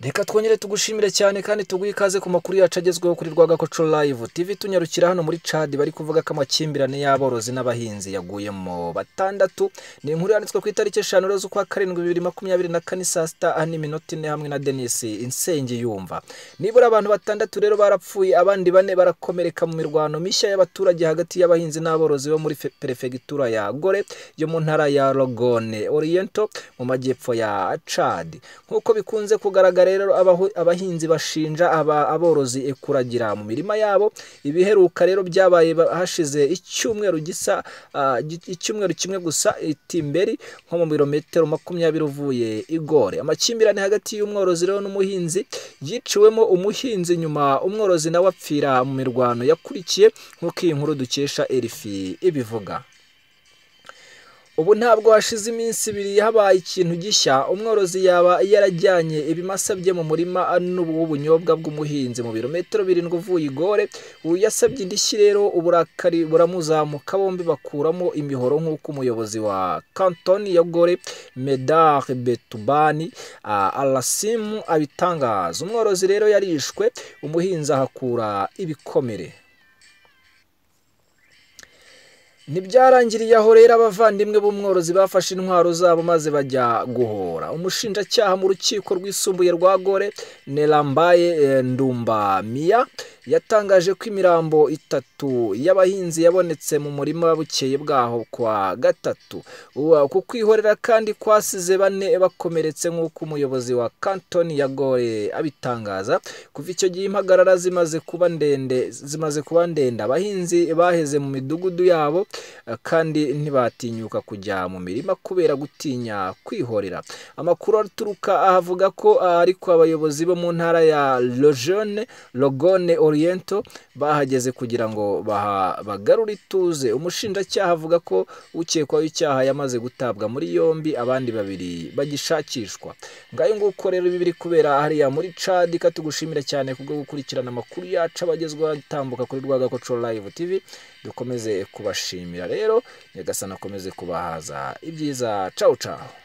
reka twongere tugushimire cyane kandi tuguhe ikaze ku makuru yacu agezweho kuri rwagakoco live tv tunyarukira hano muri chad bari kuvuga ko amakimbirane y'aborozi n'abahinzi yaguyemo batandatu ni inkuru yanditswe ku itariki eshanu z'ukwa karindwi bibiri makumyabiri na kane saa sita n'iminota ine hamwe na denisi insenge yumva nibura abantu batandatu rero barapfuye abandi bane barakomereka mu mirwano mishya y'abaturage hagati y'abahinzi n'aborozi bo muri perefegitura ya gore yo mu ntara ya rogone oriento mu majyepfo ya chad nk'uko bikunze kugaragara rero abahinzi bashinja aborozi kuragira mu mirima yabo ibiheruka rero byabaye hashize icyumweru gisa icyumweru kimwe gusa itimberi nko mu birometero makumyabiri uvuye igore amakimbirane hagati y'umworozi rero n'umuhinzi yiciwemo umuhinzi nyuma umworozi nawe apfira mu mirwano yakurikiye nk'uko iyi nkuru dukesha erifi ibivuga ubu ntabwo hashize iminsi ibiri habaye ikintu gishya umworozi yaba yarajyanye ibimasa bye mu murima w'ubunyobwa bw'umuhinzi mu birometero birindwi uvuye igore ubu yasabye indishyi rero uburakari buramuzamuka bombi bakuramo imihoro nk'uko umuyobozi wa kantoni ya gore medard betubani arasimu abitangaza umworozi rero yarishwe umuhinzi ahakura ibikomere ntibyarangiriye aho rero abavandimwe b'umworozi bafashe intwaro zabo maze bajya guhora umushinjacyaha mu rukiko rwisumbuye rwa gore nerambaye eh, ndumba miya yatangaje ko imirambo itatu y'abahinzi yabonetse mu murima bukeye bwaho kwa gatatu ku kwihorera kandi kwasize bane bakomeretse nk'uko umuyobozi wa kantoni yagoye abitangaza kuva icyo gihe impagarara zimaze kuba ndende zimaze kuba ndende abahinzi baheze mu midugudu yabo kandi ntibatinyuka kujya mu mirima kubera gutinya kwihorera amakuru aturuka ahavuga ko ah, ariko abayobozi bo mu ntara ya rojone rogone oriento bahageze kugira ngo bagarure ituze umushinjacyaha avuga ko ukekwaho icyaha yamaze gutabwa muri yombi abandi babiri bagishakishwa ngayo nguko rero ibi biri kubera hariya muri cadi tugushimira cyane kubwo gukurikirana amakuru yacu abagezweho atambuka kuri rwagakoco live tv dukomeze kubashimira rero nyagasana akomeze kubahaza ibyiza cawu cawu